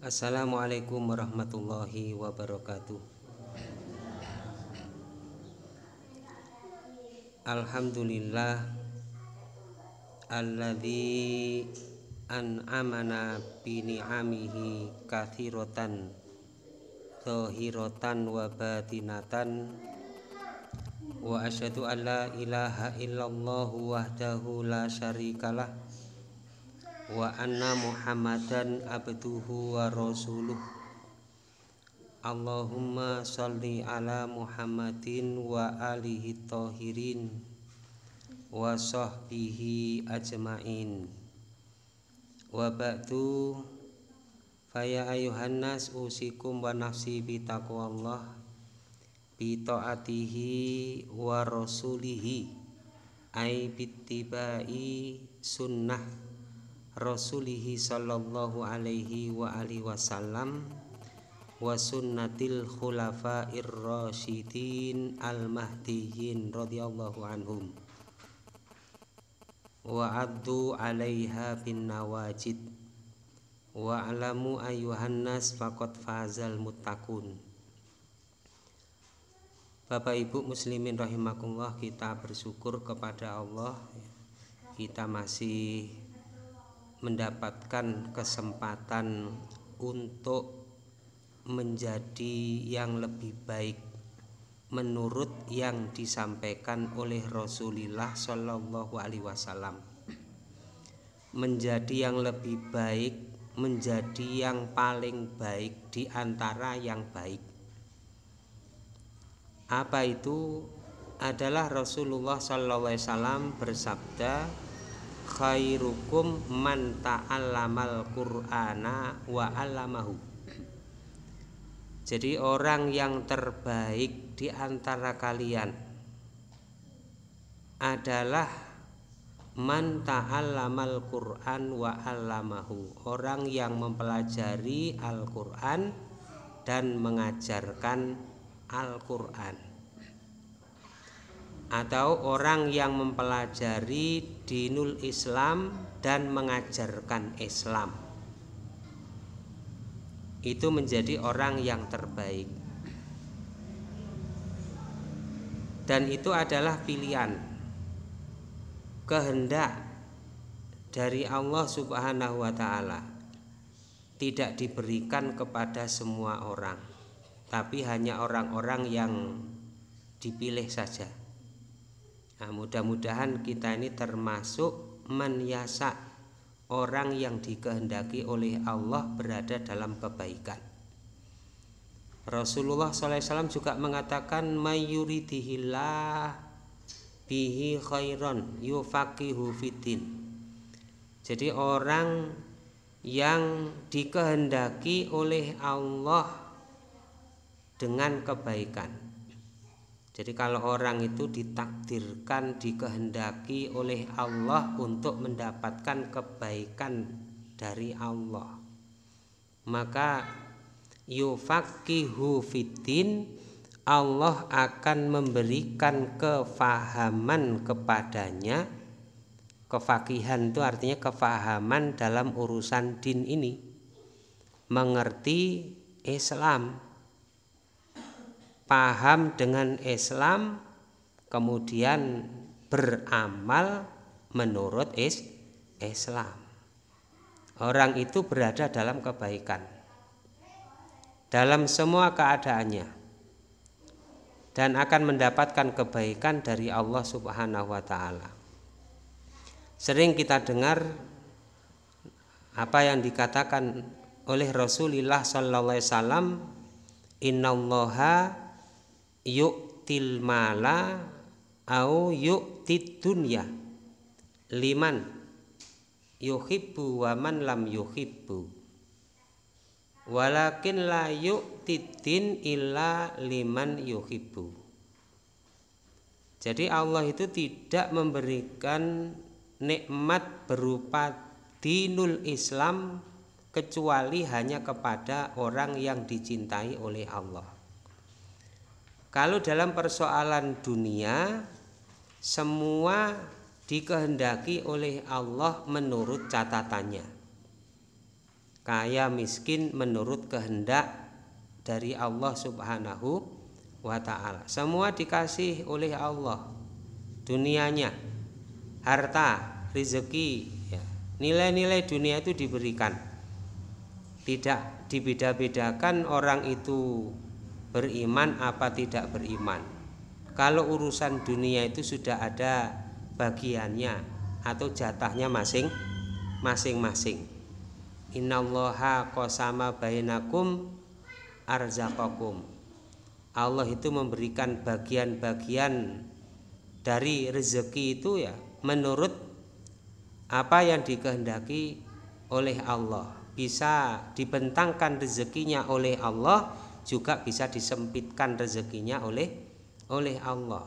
Assalamualaikum warahmatullahi wabarakatuh Alhamdulillah Alladhi an'amana bini'amihi amihi Zohiratan wa batinatan Wa asyadu an la ilaha illallah wahdahu la syarikalah wa anna muhammadan abduhu wa rasuluh Allahumma salli ala muhammadin wa alihi tahirin wa sahbihi ajmain wa ba'du faya ayuhannas usikum wa nafsi bitaqwallah bito'atihi wa rasulihi ay bittibai sunnah rasulihi sallallahu alaihi wa alihi wasallam wa sunnatil khulafair rasyidin al mahdiyin radhiyallahu anhum wa addu alaiha bin nawajid wa alamu ayuhan nas faqad fazal muttaqun Bapak Ibu muslimin rahimakumullah kita bersyukur kepada Allah kita masih mendapatkan kesempatan untuk menjadi yang lebih baik menurut yang disampaikan oleh Rasulullah Shallallahu Alaihi Wasallam menjadi yang lebih baik menjadi yang paling baik di antara yang baik apa itu adalah Rasulullah Shallallahu Alaihi Wasallam bersabda khairukum man ta'allamal qur'ana wa 'allamahu jadi orang yang terbaik di antara kalian adalah man ta'allamal qur'an wa 'allamahu orang yang mempelajari Al-Qur'an dan mengajarkan Al-Qur'an atau orang yang mempelajari dinul Islam dan mengajarkan Islam. Itu menjadi orang yang terbaik. Dan itu adalah pilihan kehendak dari Allah Subhanahu wa taala. Tidak diberikan kepada semua orang, tapi hanya orang-orang yang dipilih saja. Nah, mudah-mudahan kita ini termasuk menyasa orang yang dikehendaki oleh Allah berada dalam kebaikan. Rasulullah SAW juga mengatakan mayuridihillah bihi khairon yufakihu fitin. Jadi orang yang dikehendaki oleh Allah dengan kebaikan jadi kalau orang itu ditakdirkan, dikehendaki oleh Allah untuk mendapatkan kebaikan dari Allah, maka yufakihu fitin Allah akan memberikan kefahaman kepadanya Kefakihan itu artinya kefahaman dalam urusan din ini Mengerti Islam paham dengan Islam kemudian beramal menurut is Islam. Orang itu berada dalam kebaikan dalam semua keadaannya dan akan mendapatkan kebaikan dari Allah Subhanahu wa taala. Sering kita dengar apa yang dikatakan oleh Rasulullah sallallahu alaihi wasallam, "Innallaha yuk tilmala au yuk dunya liman yuhibbu wa man lam yuhibbu walakin la tidin illa liman yuhibbu jadi Allah itu tidak memberikan nikmat berupa dinul Islam kecuali hanya kepada orang yang dicintai oleh Allah. Kalau dalam persoalan dunia semua dikehendaki oleh Allah menurut catatannya. Kaya miskin menurut kehendak dari Allah Subhanahu wa taala. Semua dikasih oleh Allah. Dunianya, harta, rezeki, ya. nilai-nilai dunia itu diberikan. Tidak dibeda-bedakan orang itu beriman apa tidak beriman. Kalau urusan dunia itu sudah ada bagiannya atau jatahnya masing masing-masing. Innallaha qasama bainakum arzaqakum. Allah itu memberikan bagian-bagian dari rezeki itu ya menurut apa yang dikehendaki oleh Allah bisa dibentangkan rezekinya oleh Allah juga bisa disempitkan rezekinya oleh oleh Allah.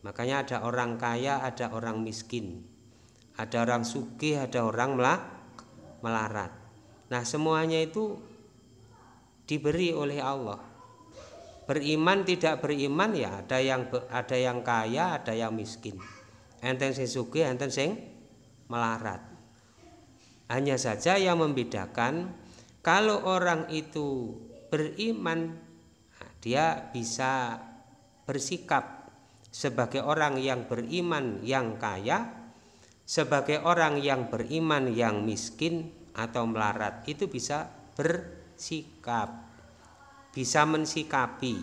Makanya ada orang kaya, ada orang miskin, ada orang sugih, ada orang melarat. Nah, semuanya itu diberi oleh Allah. Beriman tidak beriman ya ada yang ada yang kaya, ada yang miskin. Enten sing sugih, enten sing melarat. Hanya saja yang membedakan kalau orang itu beriman nah, dia bisa bersikap sebagai orang yang beriman yang kaya sebagai orang yang beriman yang miskin atau melarat itu bisa bersikap bisa mensikapi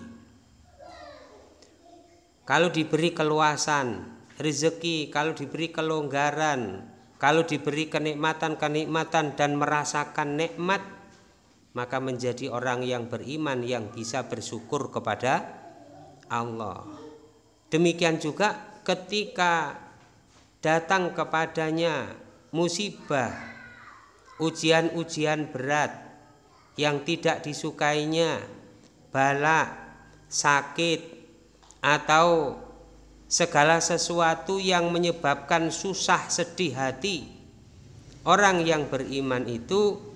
kalau diberi keluasan rezeki kalau diberi kelonggaran kalau diberi kenikmatan-kenikmatan dan merasakan nikmat maka menjadi orang yang beriman yang bisa bersyukur kepada Allah. Demikian juga ketika datang kepadanya musibah, ujian-ujian berat yang tidak disukainya, bala, sakit, atau segala sesuatu yang menyebabkan susah sedih hati. Orang yang beriman itu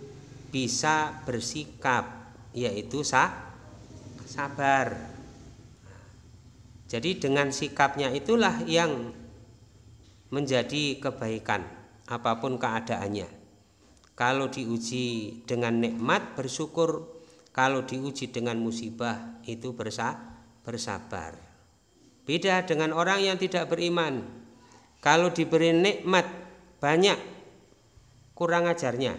bisa bersikap yaitu sah sabar. Jadi dengan sikapnya itulah yang menjadi kebaikan apapun keadaannya. Kalau diuji dengan nikmat bersyukur, kalau diuji dengan musibah itu bersah bersabar. Beda dengan orang yang tidak beriman. Kalau diberi nikmat banyak kurang ajarnya,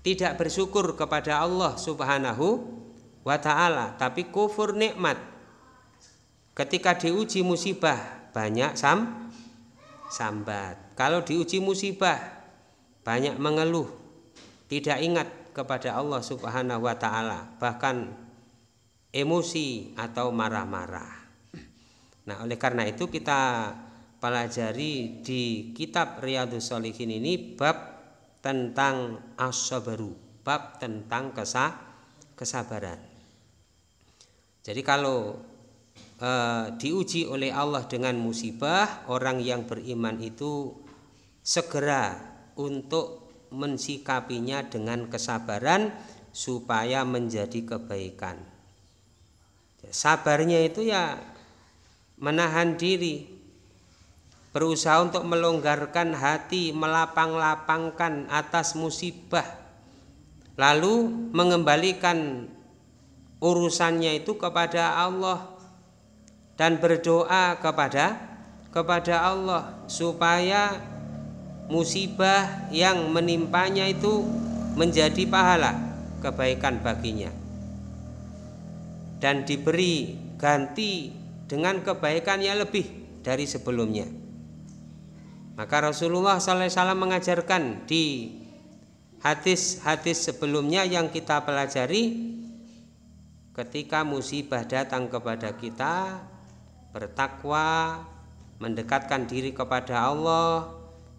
tidak bersyukur kepada Allah Subhanahu wa taala, tapi kufur nikmat. Ketika diuji musibah banyak sam sambat. Kalau diuji musibah banyak mengeluh, tidak ingat kepada Allah Subhanahu wa taala, bahkan emosi atau marah-marah. Nah, oleh karena itu kita pelajari di kitab Riyadhus Shalihin ini bab tentang asabaru, bab tentang kesah, kesabaran. Jadi kalau e, diuji oleh Allah dengan musibah, orang yang beriman itu segera untuk mensikapinya dengan kesabaran supaya menjadi kebaikan. Sabarnya itu ya menahan diri berusaha untuk melonggarkan hati, melapang-lapangkan atas musibah, lalu mengembalikan urusannya itu kepada Allah dan berdoa kepada kepada Allah supaya musibah yang menimpanya itu menjadi pahala kebaikan baginya dan diberi ganti dengan kebaikan yang lebih dari sebelumnya. Maka Rasulullah SAW mengajarkan di hadis-hadis sebelumnya yang kita pelajari ketika musibah datang kepada kita bertakwa mendekatkan diri kepada Allah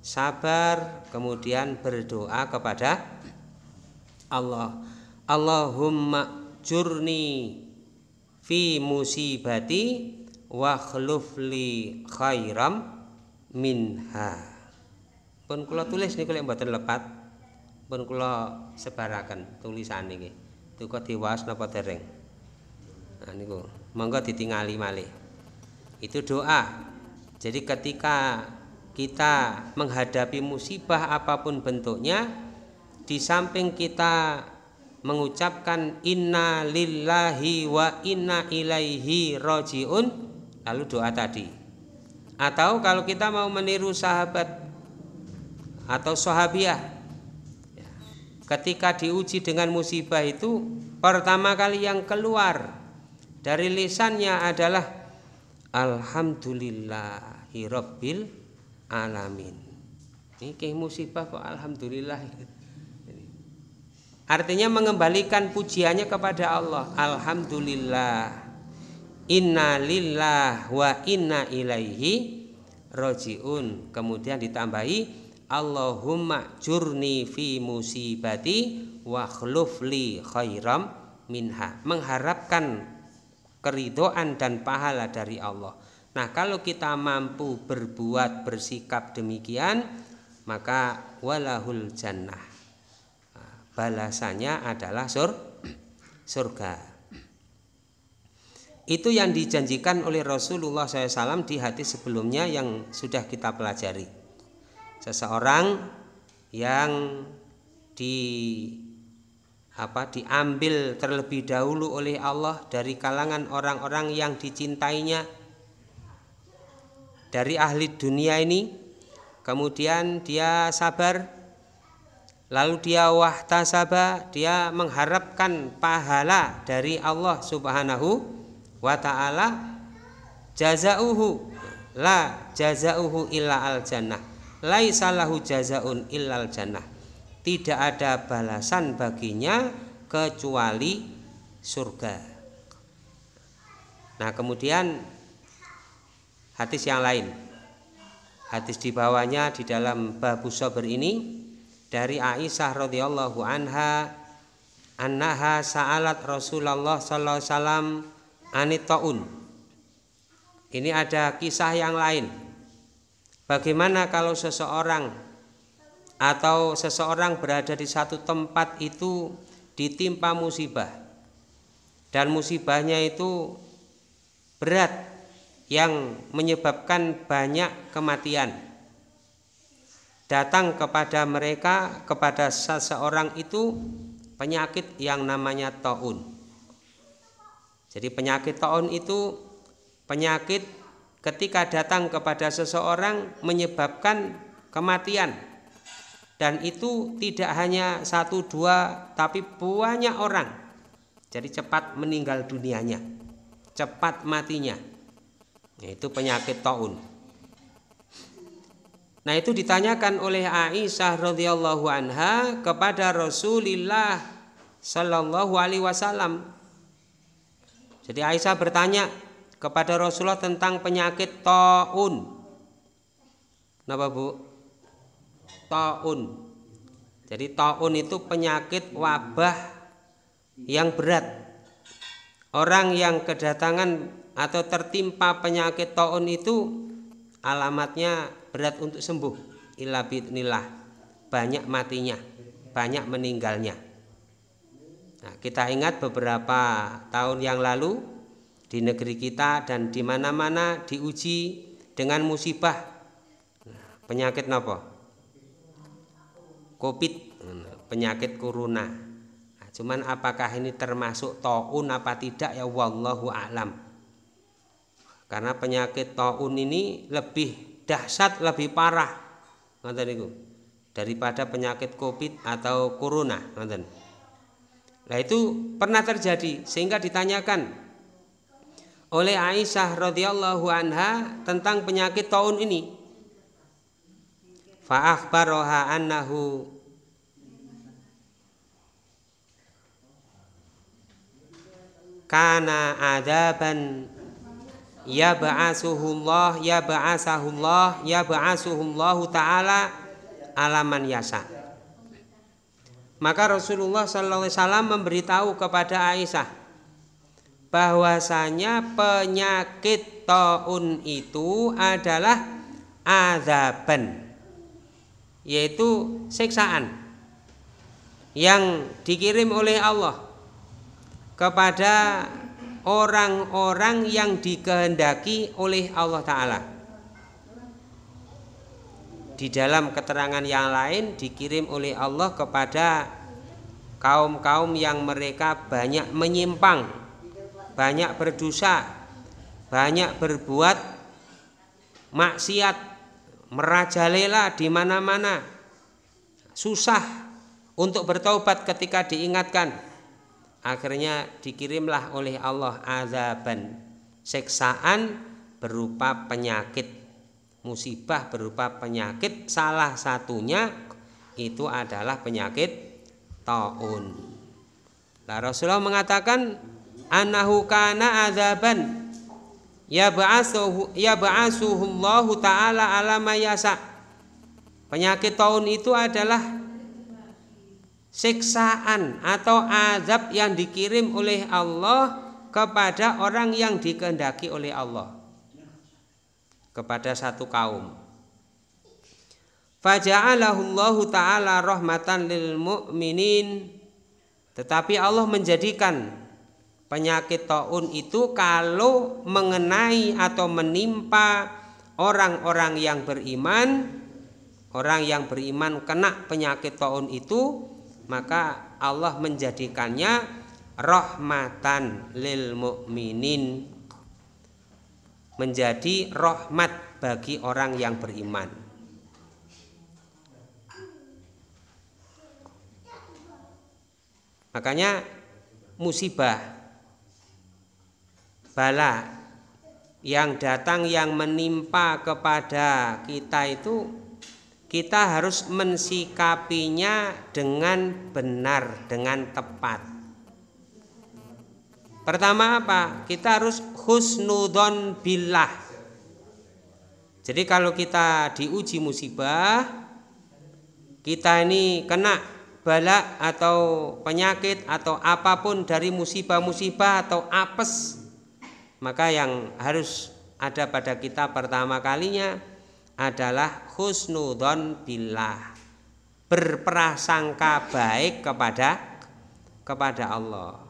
sabar kemudian berdoa kepada Allah Allahumma jurni fi musibati wa khlufli khairam minha pun kula tulis niku lek mboten lepat pun kula sebaraken tulisan niki tuku diwas napa dereng nah niku monggo ditingali malih itu doa jadi ketika kita menghadapi musibah apapun bentuknya di samping kita mengucapkan inna lillahi wa inna ilaihi rojiun lalu doa tadi atau kalau kita mau meniru sahabat atau sahabiah ya, ketika diuji dengan musibah itu pertama kali yang keluar dari lisannya adalah alhamdulillahirabbil alamin. Ini musibah kok alhamdulillah. Artinya mengembalikan pujiannya kepada Allah. Alhamdulillah inna lillah wa inna ilaihi rojiun kemudian ditambahi Allahumma jurni fi musibati wa khlufli khairam minha mengharapkan keridoan dan pahala dari Allah nah kalau kita mampu berbuat bersikap demikian maka walahul jannah nah, balasannya adalah sur surga itu yang dijanjikan oleh Rasulullah SAW di hadis sebelumnya yang sudah kita pelajari. Seseorang yang di apa diambil terlebih dahulu oleh Allah dari kalangan orang-orang yang dicintainya dari ahli dunia ini kemudian dia sabar lalu dia wahtasaba dia mengharapkan pahala dari Allah Subhanahu wa ta'ala jazauhu la jazauhu illa al jannah laisa lahu jazaun al jannah tidak ada balasan baginya kecuali surga nah kemudian hadis yang lain hadis di bawahnya di dalam babu sabr ini dari Aisyah radhiyallahu anha annaha sa'alat Rasulullah sallallahu alaihi wasallam Anitoun Ini ada kisah yang lain. Bagaimana kalau seseorang atau seseorang berada di satu tempat itu ditimpa musibah dan musibahnya itu berat yang menyebabkan banyak kematian datang kepada mereka kepada seseorang itu penyakit yang namanya taun jadi penyakit taun itu penyakit ketika datang kepada seseorang menyebabkan kematian dan itu tidak hanya satu dua tapi banyak orang jadi cepat meninggal dunianya cepat matinya itu penyakit taun nah itu ditanyakan oleh Aisyah radhiyallahu anha kepada Rasulullah shallallahu alaihi wasallam jadi Aisyah bertanya kepada Rasulullah tentang penyakit taun. Kenapa Bu? Taun. Jadi taun itu penyakit wabah yang berat. Orang yang kedatangan atau tertimpa penyakit taun itu alamatnya berat untuk sembuh. Ila Banyak matinya, banyak meninggalnya. Nah, kita ingat beberapa tahun yang lalu di negeri kita dan di mana-mana diuji dengan musibah nah, penyakit nopo covid penyakit corona nah, cuman apakah ini termasuk taun apa tidak ya wallahu alam karena penyakit taun ini lebih dahsyat lebih parah ngoten daripada penyakit covid atau corona ngoten Nah itu pernah terjadi sehingga ditanyakan oleh Aisyah radhiyallahu anha tentang penyakit tahun ini. Fa'akhbaroha annahu kana adaban ya ba'asuhullah ya ba'asahullah ya ba'asuhullahu ta'ala alaman yasa' Maka Rasulullah SAW memberitahu kepada Aisyah bahwasanya penyakit taun itu adalah azaban yaitu siksaan yang dikirim oleh Allah kepada orang-orang yang dikehendaki oleh Allah Ta'ala di dalam keterangan yang lain dikirim oleh Allah kepada kaum-kaum yang mereka banyak menyimpang, banyak berdosa, banyak berbuat maksiat, merajalela di mana-mana. Susah untuk bertobat ketika diingatkan. Akhirnya dikirimlah oleh Allah azaban, seksaan berupa penyakit musibah berupa penyakit salah satunya itu adalah penyakit taun. Nah, Rasulullah mengatakan annahu kana azaban yab'asuhu Allah taala ala mayasa. Penyakit taun itu adalah siksaan atau azab yang dikirim oleh Allah kepada orang yang dikehendaki oleh Allah kepada satu kaum. Faja'alahullahu ta'ala rahmatan lil mu'minin Tetapi Allah menjadikan penyakit taun itu kalau mengenai atau menimpa orang-orang yang beriman Orang yang beriman kena penyakit taun itu Maka Allah menjadikannya rahmatan lil mu'minin menjadi rahmat bagi orang yang beriman. Makanya musibah bala yang datang yang menimpa kepada kita itu kita harus mensikapinya dengan benar, dengan tepat. Pertama apa? Kita harus husnudon billah. Jadi kalau kita diuji musibah, kita ini kena balak atau penyakit atau apapun dari musibah-musibah atau apes, maka yang harus ada pada kita pertama kalinya adalah husnudon billah. Berprasangka baik kepada kepada Allah.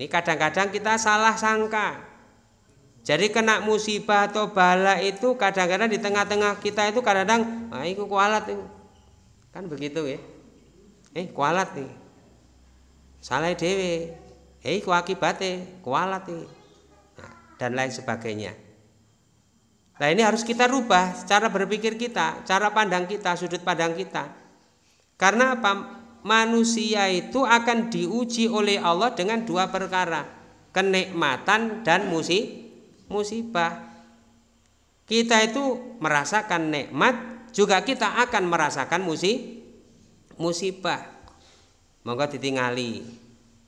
Ini kadang-kadang kita salah sangka. Jadi kena musibah atau bala itu kadang-kadang di tengah-tengah kita itu kadang-kadang ah itu kualat itu. Kan begitu ya. Eh kualat nih. Salah dewe. Eh ku kualat nih. Nah, dan lain sebagainya. Nah ini harus kita rubah cara berpikir kita, cara pandang kita, sudut pandang kita. Karena apa? manusia itu akan diuji oleh Allah dengan dua perkara, kenikmatan dan musibah. Kita itu merasakan nikmat, juga kita akan merasakan musibah. Monggo ditingali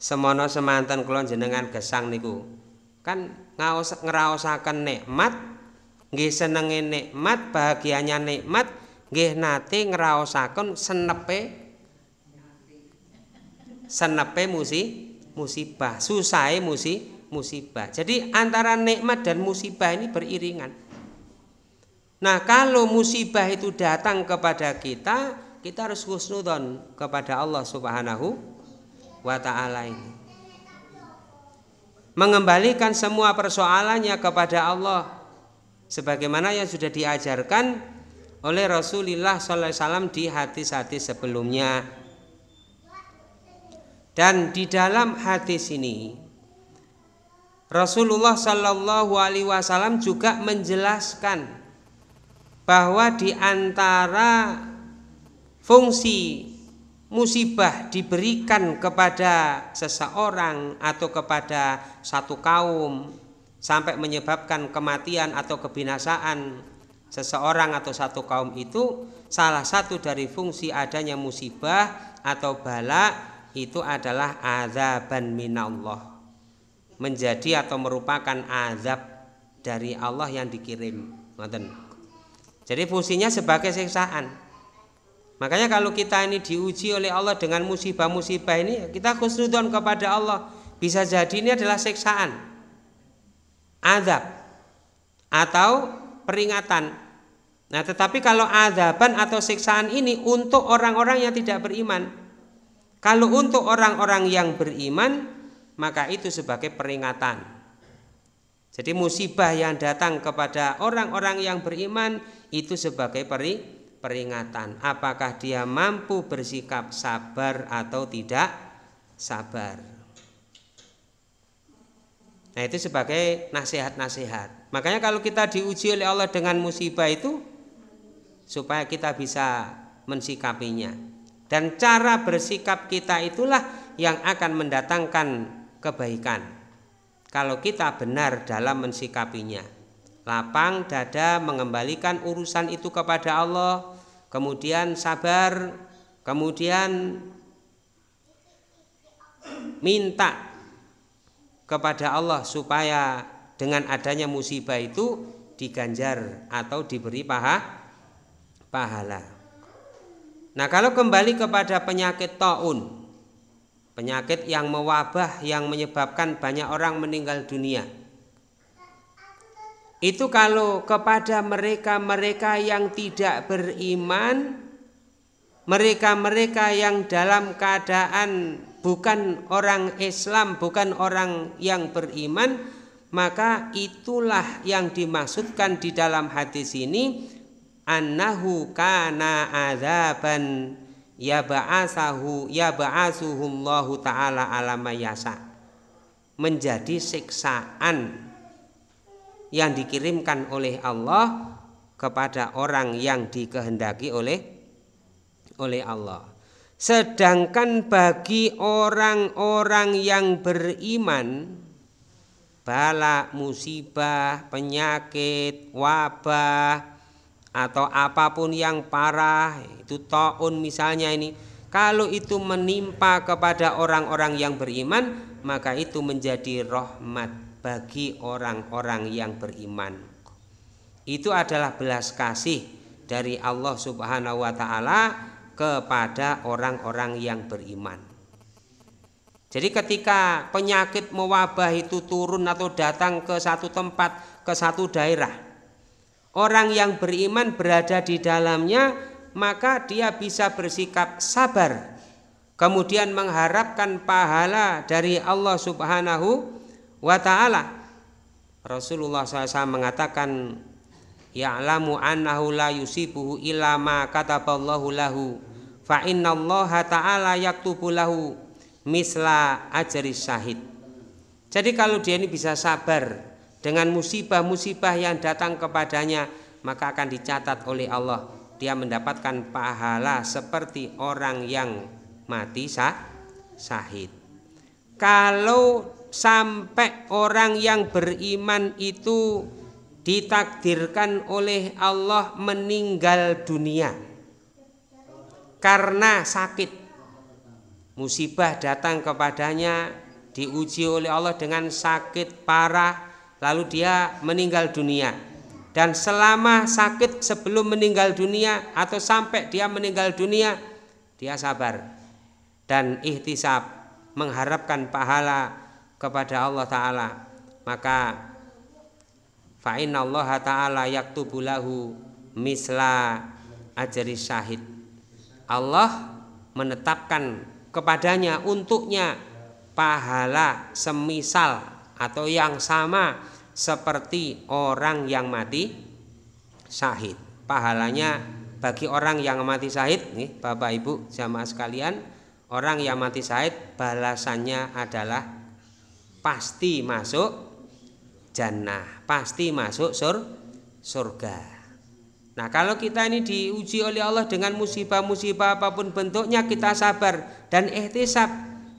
semono semantan kula jenengan gesang niku. Kan ngaos ngraosaken nikmat, nggih senenge nikmat, bahagianya nikmat, nggih nate ngraosaken senepe Senape musi musibah, susai musi musibah. Jadi antara nikmat dan musibah ini beriringan. Nah, kalau musibah itu datang kepada kita, kita harus husnudon kepada Allah Subhanahu wa taala ini. Mengembalikan semua persoalannya kepada Allah sebagaimana yang sudah diajarkan oleh Rasulullah SAW di hati-hati sebelumnya. Dan di dalam hadis ini Rasulullah Shallallahu Alaihi Wasallam juga menjelaskan bahwa di antara fungsi musibah diberikan kepada seseorang atau kepada satu kaum sampai menyebabkan kematian atau kebinasaan seseorang atau satu kaum itu salah satu dari fungsi adanya musibah atau bala itu adalah azaban minallah menjadi atau merupakan azab dari Allah yang dikirim ngoten jadi fungsinya sebagai siksaan makanya kalau kita ini diuji oleh Allah dengan musibah-musibah ini kita khusnudon kepada Allah bisa jadi ini adalah siksaan azab atau peringatan nah tetapi kalau azaban atau siksaan ini untuk orang-orang yang tidak beriman kalau untuk orang-orang yang beriman, maka itu sebagai peringatan. Jadi musibah yang datang kepada orang-orang yang beriman itu sebagai peri peringatan. Apakah dia mampu bersikap sabar atau tidak sabar? Nah itu sebagai nasihat-nasihat. Makanya kalau kita diuji oleh Allah dengan musibah itu supaya kita bisa mensikapinya. Dan cara bersikap kita itulah yang akan mendatangkan kebaikan. Kalau kita benar dalam mensikapinya, lapang dada mengembalikan urusan itu kepada Allah, kemudian sabar, kemudian minta kepada Allah supaya dengan adanya musibah itu diganjar atau diberi paha pahala. Nah, kalau kembali kepada penyakit taun, penyakit yang mewabah yang menyebabkan banyak orang meninggal dunia. Itu kalau kepada mereka-mereka yang tidak beriman, mereka-mereka yang dalam keadaan bukan orang Islam, bukan orang yang beriman, maka itulah yang dimaksudkan di dalam hadis ini annahu kana azaban yaba'asahu yaba'asuhullahu ta'ala alama yasa menjadi siksaan yang dikirimkan oleh Allah kepada orang yang dikehendaki oleh oleh Allah. Sedangkan bagi orang-orang yang beriman bala musibah, penyakit, wabah, atau apapun yang parah itu taun misalnya ini kalau itu menimpa kepada orang-orang yang beriman maka itu menjadi rahmat bagi orang-orang yang beriman itu adalah belas kasih dari Allah Subhanahu wa taala kepada orang-orang yang beriman jadi ketika penyakit mewabah itu turun atau datang ke satu tempat, ke satu daerah, orang yang beriman berada di dalamnya, maka dia bisa bersikap sabar, kemudian mengharapkan pahala dari Allah Subhanahu wa Ta'ala. Rasulullah SAW mengatakan, "Ya'lamu annahu la yusibuhu illa ma kataballahu lahu, fa innallaha ta'ala yaktubu lahu misla ajri syahid." Jadi kalau dia ini bisa sabar dengan musibah-musibah yang datang kepadanya maka akan dicatat oleh Allah dia mendapatkan pahala seperti orang yang mati sah sahid kalau sampai orang yang beriman itu ditakdirkan oleh Allah meninggal dunia karena sakit musibah datang kepadanya diuji oleh Allah dengan sakit parah lalu dia meninggal dunia dan selama sakit sebelum meninggal dunia atau sampai dia meninggal dunia dia sabar dan ihtisab mengharapkan pahala kepada Allah taala maka fa Allah taala yaktubu lahu misla ajri syahid Allah menetapkan kepadanya untuknya pahala semisal atau yang sama seperti orang yang mati syahid. Pahalanya bagi orang yang mati syahid nih Bapak Ibu jamaah sekalian, orang yang mati syahid balasannya adalah pasti masuk jannah, pasti masuk sur surga. Nah, kalau kita ini diuji oleh Allah dengan musibah-musibah apapun bentuknya kita sabar dan ikhtisab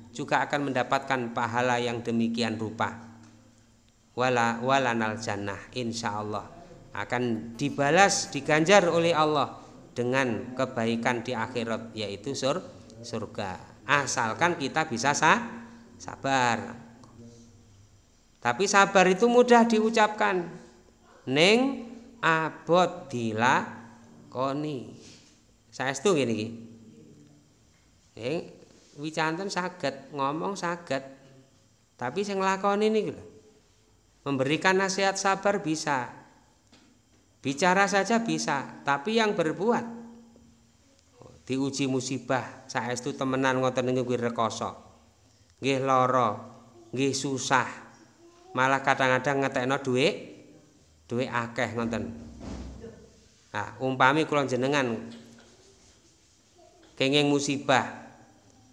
juga akan mendapatkan pahala yang demikian rupa wala walanal jannah insya Allah akan dibalas diganjar oleh Allah dengan kebaikan di akhirat yaitu sur surga asalkan kita bisa sa sabar tapi sabar itu mudah diucapkan neng abot koni saya itu gini neng wicanten saged ngomong saged tapi sing lakoni ini gitu Memberikan nasihat sabar bisa. Bicara saja bisa, tapi yang berbuat oh, diuji musibah itu temenan ngoten niku kuwi rekoso. loro gih susah. Malah kadang-kadang ngetekno duit duit akeh ngoten. Nah, umpami kula jenengan kengeng musibah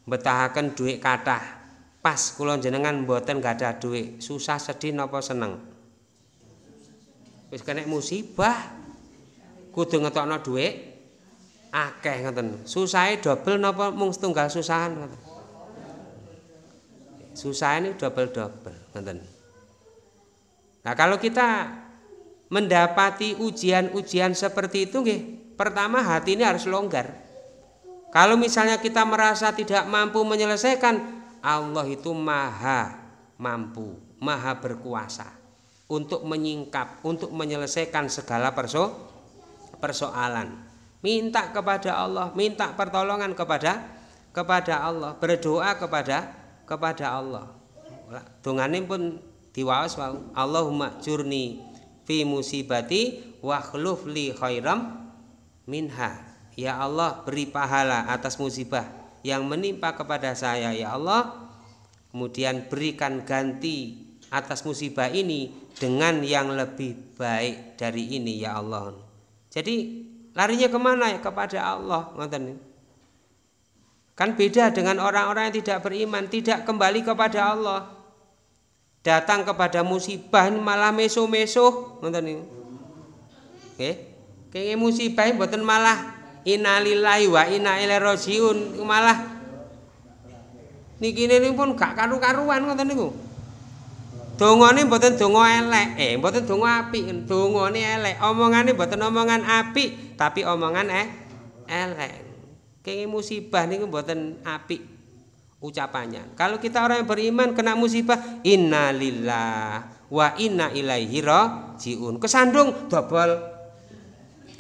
betahakan duit kathah pas kula jenengan mboten ada duit susah sedih napa seneng wis kena musibah kudu ngetokno duit, akeh ngoten susahe dobel napa mung setunggal susahan ngoten ini double double ngoten nah kalau kita mendapati ujian-ujian seperti itu nggih pertama hati ini harus longgar kalau misalnya kita merasa tidak mampu menyelesaikan Allah itu maha mampu, maha berkuasa untuk menyingkap, untuk menyelesaikan segala perso persoalan. Minta kepada Allah, minta pertolongan kepada kepada Allah, berdoa kepada kepada Allah. ini pun diwaos wau. Allahumma jurni fi musibati wa khluf khairam minha. Ya Allah, beri pahala atas musibah yang menimpa kepada saya ya Allah kemudian berikan ganti atas musibah ini dengan yang lebih baik dari ini ya Allah jadi larinya kemana ya kepada Allah ngoten kan beda dengan orang-orang yang tidak beriman tidak kembali kepada Allah datang kepada musibah malah meso-meso ngoten nggih kenging musibah boten malah innalillahi wa inna ilaihi rajiun malah niki niku pun gak karu-karuan ngoten niku dongane mboten donga elek eh mboten donga apik dongane elek omongane mboten omongan apik tapi omongan eh elek kene musibah niku mboten apik ucapannya kalau kita orang yang beriman kena musibah innalillahi wa inna ilaihi rajiun kesandung dobol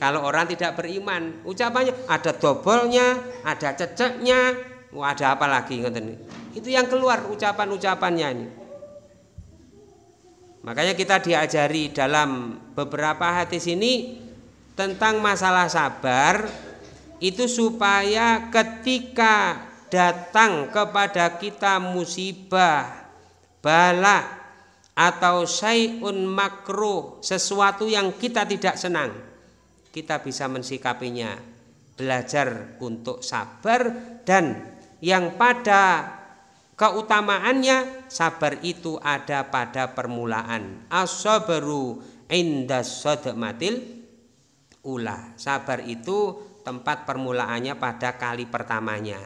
Kalau orang tidak beriman, ucapannya ada dobolnya, ada ceceknya, ada apa lagi Itu yang keluar ucapan-ucapannya ini. Makanya kita diajari dalam beberapa hadis ini tentang masalah sabar itu supaya ketika datang kepada kita musibah, bala atau syai'un makruh, sesuatu yang kita tidak senang kita bisa mensikapinya belajar untuk sabar dan yang pada keutamaannya sabar itu ada pada permulaan as-sabru indas ula sabar itu tempat permulaannya pada kali pertamanya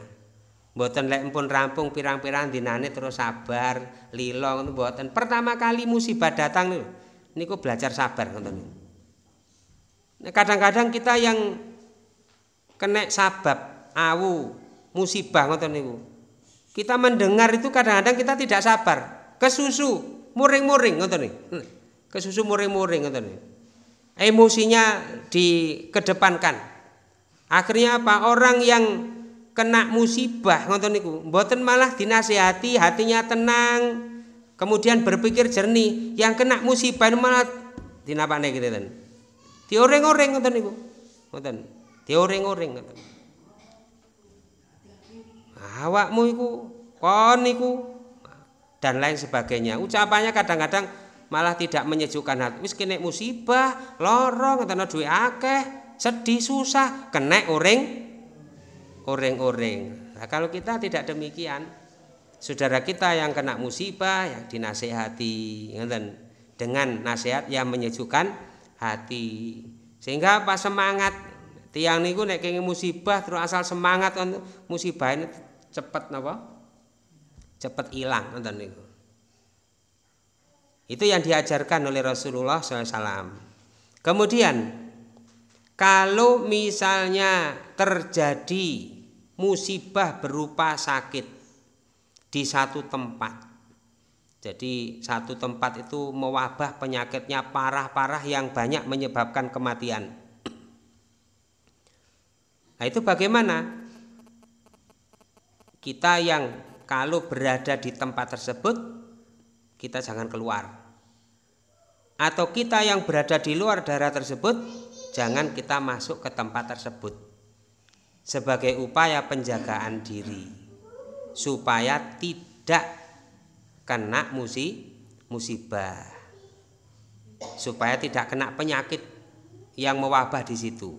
Buatan lek pun rampung pirang-pirang dinane terus sabar, lilong boten. Pertama kali musibah datang nih, niku belajar sabar ngoten. Nah, kadang-kadang kita yang kena sabab, awu, musibah ngoten niku. Kita mendengar itu kadang-kadang kita tidak sabar, kesusu, muring-muring ngoten niku. Kesusu muring-muring ngoten niku. Emosinya dikedepankan. Akhirnya apa? Orang yang kena musibah ngoten niku, mboten malah dinasihati, hatinya tenang, kemudian berpikir jernih. Yang kena musibah malah dinapane gitu gitu. Dioreng-oreng ngoten niku. Ngoten. Dioreng-oreng ngoten. Awakmu iku kon niku dan lain sebagainya. Ucapannya kadang-kadang malah tidak menyejukkan hati. Wis kena musibah, lara, ngoten duwe akeh, sedih, susah, kena oreng oreng-oreng. Nah, kalau kita tidak demikian, saudara kita yang kena musibah yang dinasehati, ngoten. Dengan nasihat yang menyejukkan hati. Sehingga apa semangat tiang niku nek kenging musibah terus asal semangat kan, musibah ini cepat napa? cepat hilang nonton niku. Itu yang diajarkan oleh Rasulullah SAW. Kemudian, kalau misalnya terjadi musibah berupa sakit di satu tempat, jadi satu tempat itu mewabah penyakitnya parah-parah yang banyak menyebabkan kematian. Nah itu bagaimana? Kita yang kalau berada di tempat tersebut kita jangan keluar. Atau kita yang berada di luar daerah tersebut jangan kita masuk ke tempat tersebut. Sebagai upaya penjagaan diri supaya tidak kena musi musibah supaya tidak kena penyakit yang mewabah di situ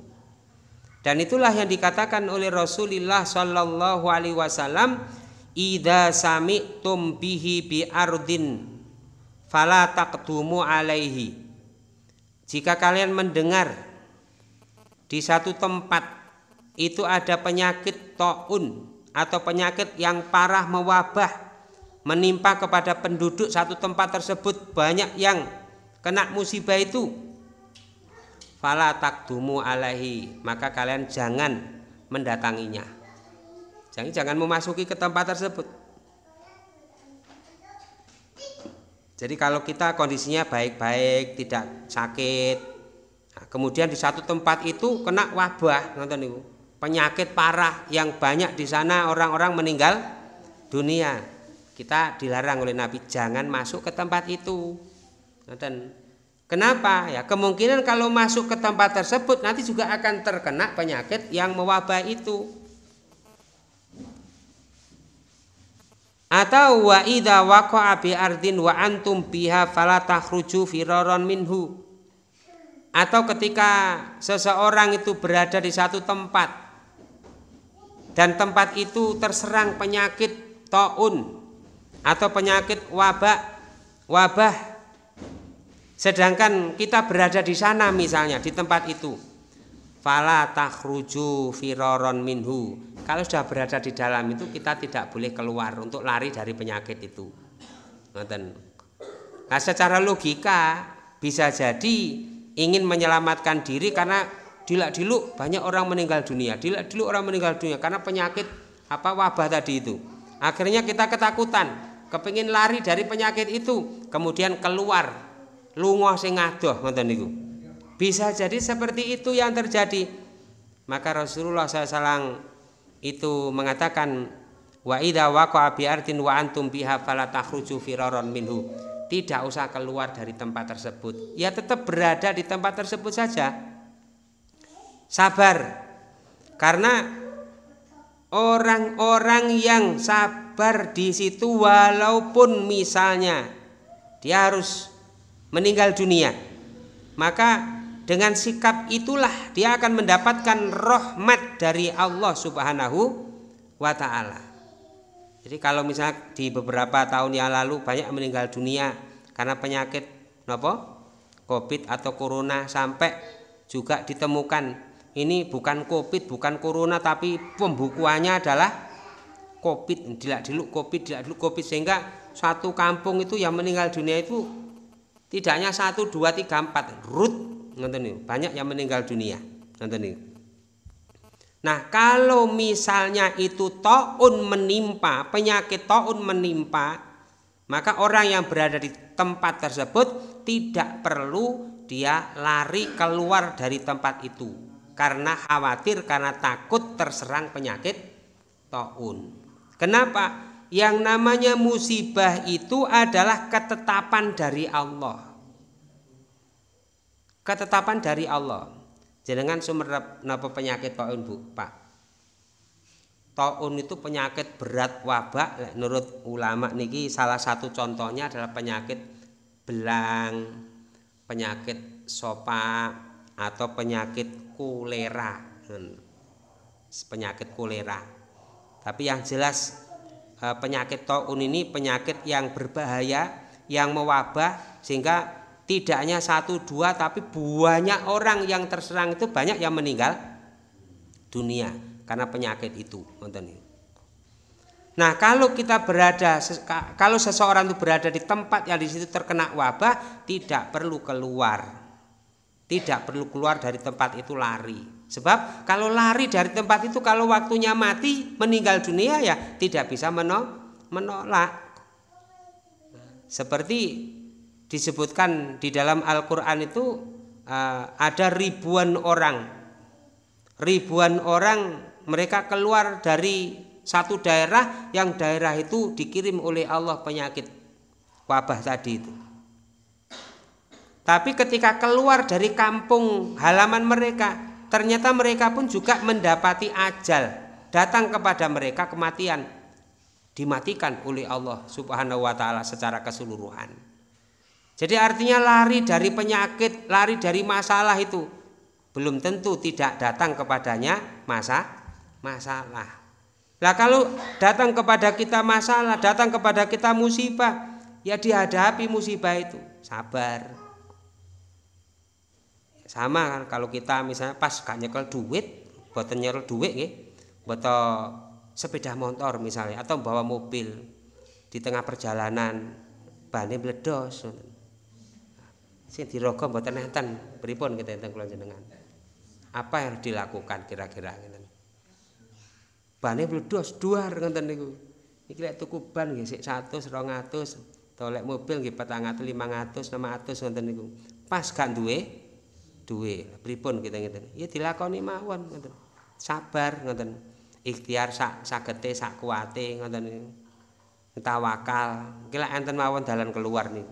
dan itulah yang dikatakan oleh Rasulullah Shallallahu Alaihi Wasallam ida sami tumbihi bi ardin fala takdumu alaihi jika kalian mendengar di satu tempat itu ada penyakit ta'un atau penyakit yang parah mewabah menimpa kepada penduduk satu tempat tersebut banyak yang kena musibah itu fala takdumu alaihi maka kalian jangan mendatanginya jangan jangan memasuki ke tempat tersebut jadi kalau kita kondisinya baik-baik tidak sakit nah, kemudian di satu tempat itu kena wabah nonton itu penyakit parah yang banyak di sana orang-orang meninggal dunia kita dilarang oleh Nabi jangan masuk ke tempat itu. dan Kenapa? Ya, kemungkinan kalau masuk ke tempat tersebut nanti juga akan terkena penyakit yang mewabah itu. Atau wa idza waqa'a bi ardin wa antum biha fala takhruju minhu. Atau ketika seseorang itu berada di satu tempat dan tempat itu terserang penyakit taun atau penyakit wabah wabah sedangkan kita berada di sana misalnya di tempat itu fala takhruju firoron minhu kalau sudah berada di dalam itu kita tidak boleh keluar untuk lari dari penyakit itu nah secara logika bisa jadi ingin menyelamatkan diri karena dilak diluk banyak orang meninggal dunia dilak diluk orang meninggal dunia karena penyakit apa wabah tadi itu akhirnya kita ketakutan kepingin lari dari penyakit itu kemudian keluar lungo sing adoh ngoten niku bisa jadi seperti itu yang terjadi maka Rasulullah SAW itu mengatakan wa idza waqa'a bi artin wa antum biha fala takhruju firaron minhu tidak usah keluar dari tempat tersebut ya tetap berada di tempat tersebut saja sabar karena orang-orang yang sabar sabar di situ walaupun misalnya dia harus meninggal dunia. Maka dengan sikap itulah dia akan mendapatkan rahmat dari Allah Subhanahu wa taala. Jadi kalau misalnya di beberapa tahun yang lalu banyak meninggal dunia karena penyakit nopo? Covid atau corona sampai juga ditemukan ini bukan Covid, bukan corona tapi pembukuannya adalah covid dilak diluk covid dilak diluk covid sehingga satu kampung itu yang meninggal dunia itu tidaknya satu dua tiga empat root nonton banyak yang meninggal dunia nonton ini Nah kalau misalnya itu taun menimpa, penyakit taun menimpa, maka orang yang berada di tempat tersebut tidak perlu dia lari keluar dari tempat itu karena khawatir karena takut terserang penyakit taun. Kenapa? Yang namanya musibah itu adalah ketetapan dari Allah. Ketetapan dari Allah. Jenengan sumber napa penyakit taun Bu, Pak? Taun itu penyakit berat wabak menurut ulama niki salah satu contohnya adalah penyakit belang, penyakit sopa atau penyakit kolera. Hmm. Penyakit kolera tapi yang jelas eh, penyakit taun ini penyakit yang berbahaya, yang mewabah sehingga tidak hanya satu dua tapi banyak orang yang terserang itu banyak yang meninggal dunia karena penyakit itu. Nah, kalau kita berada kalau seseorang itu berada di tempat yang di situ terkena wabah, tidak perlu keluar. Tidak perlu keluar dari tempat itu lari Sebab kalau lari dari tempat itu kalau waktunya mati meninggal dunia ya tidak bisa menolak. Seperti disebutkan di dalam Al-Qur'an itu eh, ada ribuan orang. Ribuan orang mereka keluar dari satu daerah yang daerah itu dikirim oleh Allah penyakit wabah tadi itu. Tapi ketika keluar dari kampung halaman mereka, ternyata mereka pun juga mendapati ajal datang kepada mereka kematian dimatikan oleh Allah Subhanahu wa taala secara keseluruhan. Jadi artinya lari dari penyakit, lari dari masalah itu belum tentu tidak datang kepadanya masa masalah. Nah kalau datang kepada kita masalah, datang kepada kita musibah, ya dihadapi musibah itu. Sabar sama kan kalau kita misalnya pas gak nyekel duit buat nyekel duit ya buat sepeda motor misalnya atau bawa mobil di tengah perjalanan bannya meledos sing dirogo buat enten beripun kita enten kula jenengan apa yang dilakukan kira-kira gitu bane meledos duar itu, ini kira lek tuku ban sih satu serong atus tolek mobil lima atus enam atus ngeten itu, pas kan duit duwe pripun kita ngeten ya dilakoni mawon ngeten sabar ngeten ikhtiar sak sagete sak kuate ngeten tawakal kila enten mawon dalan keluar nih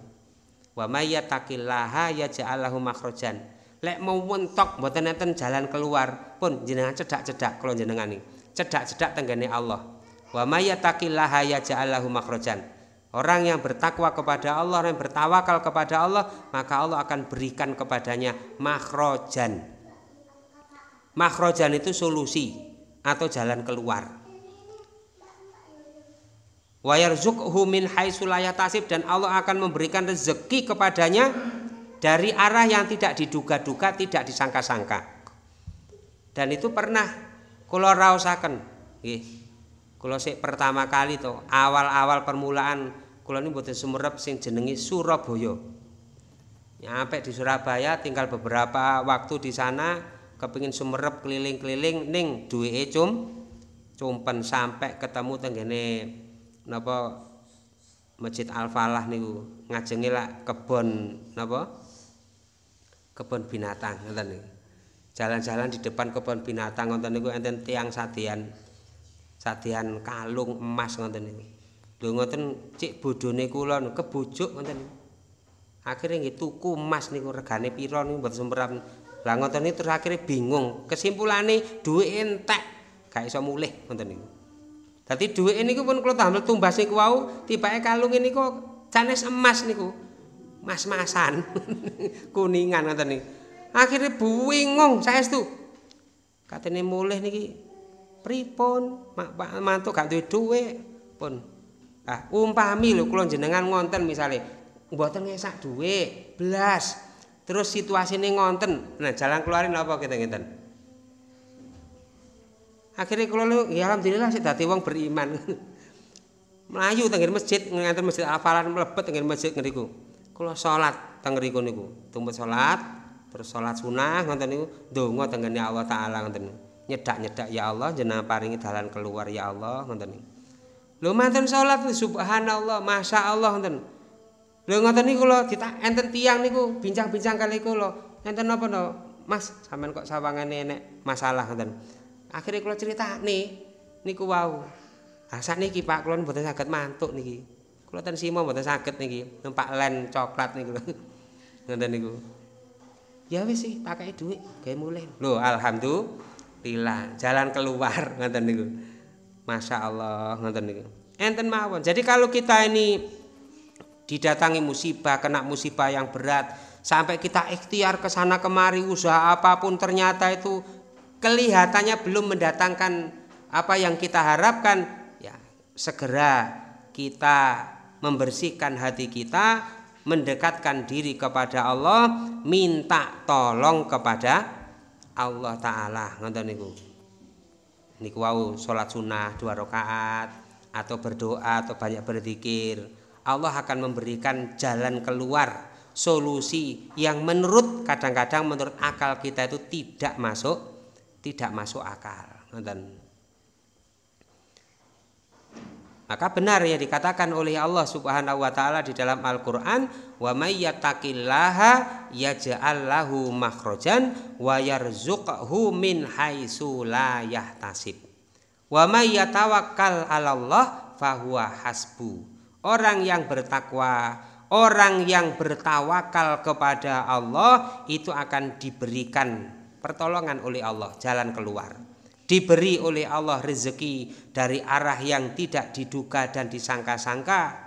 wa mayyatakillaha yaj'alahu makhrajan lek mau mentok mboten enten jalan keluar pun jenengan cedak-cedak kalau jenengan nih cedak-cedak tenggene Allah wa mayyatakillaha yaj'alahu makhrajan Orang yang bertakwa kepada Allah, orang yang bertawakal kepada Allah, maka Allah akan berikan kepadanya makrojan. Makrojan itu solusi atau jalan keluar. Wayarzukhu min dan Allah akan memberikan rezeki kepadanya dari arah yang tidak diduga-duga, tidak disangka-sangka. Dan itu pernah kulo rausaken, kulo pertama kali to, awal-awal permulaan kula niku mboten sumerep sing jenenge Surabaya. Nyampe di Surabaya tinggal beberapa waktu di sana kepingin sumerep keliling-keliling ning duweke cum cumpen sampai ketemu tenggene napa Masjid Al-Falah niku ngajenge lak kebon napa kebon binatang ngoten niku. Jalan-jalan di depan kebon binatang ngoten niku enten tiang sadian sadian kalung emas ngoten niku. Lho ngoten cek bodhone kula kebujuk ngoten. Akhire nggih tuku emas niku regane pira niku mboten semprap. Lah ngoten terus akhire bingung. Kesimpulane dhuwit entek gak iso mulih ngoten niku. Dadi dhuwit niku pun kula tambel tumbas iku wau tibake kalung niku janis emas niku. Mas-masan. Kuningan ngoten niku. Akhire bingung saestu. Katene mulih niki pripun? Mak mantuk gak duwe dhuwit pun. Ah, umpami lho kula jenengan ngonten misale mboten ngesak dhuwit, blas. Terus situasine ngonten. Nah, jalan keluarin apa kita ngeten? Akhirnya kula lho, ya alhamdulillah sik dadi wong beriman. Melayu tenggir masjid, nganter masjid hafalan mlebet tenggir masjid ngriku. Kula salat teng ngriku niku. Tumpet salat, terus salat sunah ngonten niku, ndonga tengene Allah taala ngoten. Nyedak-nyedak ya Allah jenengan paringi dalan keluar ya Allah ngonten niku. Lho mantan sholat subhanallah, masya Allah nten. Lho ngoten niku lho dita enten tiang niku bincang-bincang kali iku lho. Enten napa no? Mas, sampean kok sawangane enek masalah ngoten. Akhire kula critakne niku wau. Rasa niki Pak kula mboten saged mantuk niki. Kula ten simo mboten saged niki numpak len coklat niku. Ngoten niku. Ya wis sih, pakai duit gawe muleh Lho alhamdulillah, jalan keluar ngoten niku. Masya Allah ngoten niku. Enten mawon. Jadi kalau kita ini didatangi musibah, kena musibah yang berat, sampai kita ikhtiar ke sana kemari usaha apapun ternyata itu kelihatannya belum mendatangkan apa yang kita harapkan, ya segera kita membersihkan hati kita, mendekatkan diri kepada Allah, minta tolong kepada Allah taala ngoten niku niku wau salat sunnah dua rakaat atau berdoa atau banyak berzikir Allah akan memberikan jalan keluar solusi yang menurut kadang-kadang menurut akal kita itu tidak masuk tidak masuk akal dan maka benar ya dikatakan oleh Allah Subhanahu wa taala di dalam Al-Qur'an wa may yattaqillaha yaj'al lahu makhrajan wa yarzuqhu min haitsu la yahtasib wa may yatawakkal 'alallah fahuwa hasbu orang yang bertakwa orang yang bertawakal kepada Allah itu akan diberikan pertolongan oleh Allah jalan keluar diberi oleh Allah rezeki dari arah yang tidak diduga dan disangka-sangka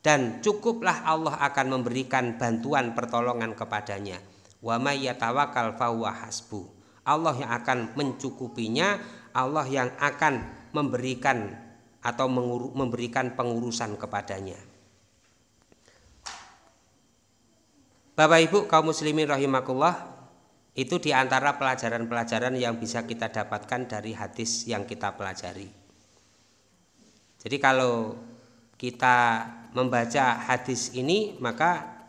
dan cukuplah Allah akan memberikan bantuan pertolongan kepadanya. Wa may yatawakkal hasbu. Allah yang akan mencukupinya, Allah yang akan memberikan atau memberikan pengurusan kepadanya. Bapak Ibu kaum muslimin rahimakumullah, itu diantara pelajaran-pelajaran yang bisa kita dapatkan dari hadis yang kita pelajari. Jadi kalau kita membaca hadis ini maka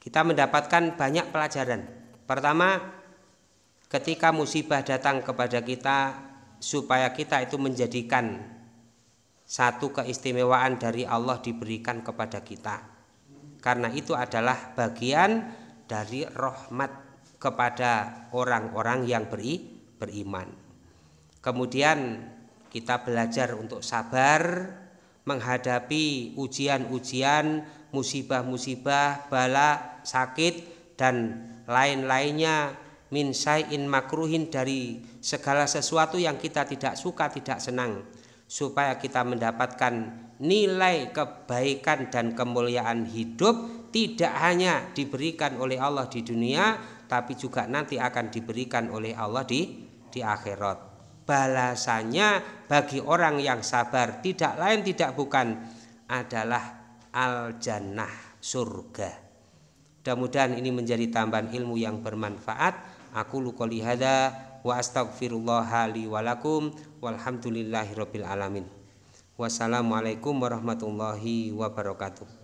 kita mendapatkan banyak pelajaran. Pertama, ketika musibah datang kepada kita supaya kita itu menjadikan satu keistimewaan dari Allah diberikan kepada kita. Karena itu adalah bagian dari rahmat kepada orang-orang yang beri, beriman. Kemudian kita belajar untuk sabar menghadapi ujian-ujian, musibah-musibah, bala, sakit dan lain-lainnya min syai'in makruhin dari segala sesuatu yang kita tidak suka, tidak senang supaya kita mendapatkan nilai kebaikan dan kemuliaan hidup tidak hanya diberikan oleh Allah di dunia tapi juga nanti akan diberikan oleh Allah di di akhirat balasannya bagi orang yang sabar tidak lain tidak bukan adalah al jannah surga. Mudah-mudahan ini menjadi tambahan ilmu yang bermanfaat. Aku luka lihada wa astagfirullah li walakum walhamdulillahi alamin. Wassalamualaikum warahmatullahi wabarakatuh.